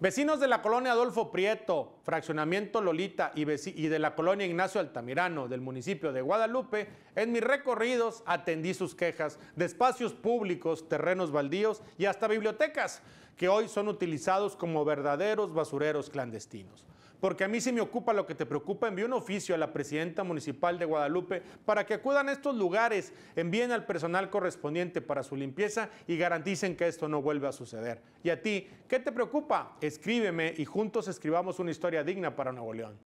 Vecinos de la colonia Adolfo Prieto, fraccionamiento Lolita y, de la colonia Ignacio Altamirano del municipio de Guadalupe, en mis recorridos atendí sus quejas de espacios públicos, terrenos baldíos y hasta bibliotecas que hoy son utilizados como verdaderos basureros clandestinos porque a mí sí me ocupa lo que te preocupa. Envío un oficio a la presidenta municipal de Guadalupe para que acudan a estos lugares, envíen al personal correspondiente para su limpieza y garanticen que esto no vuelva a suceder. Y a ti, ¿qué te preocupa? Escríbeme y juntos escribamos una historia digna para Nuevo León.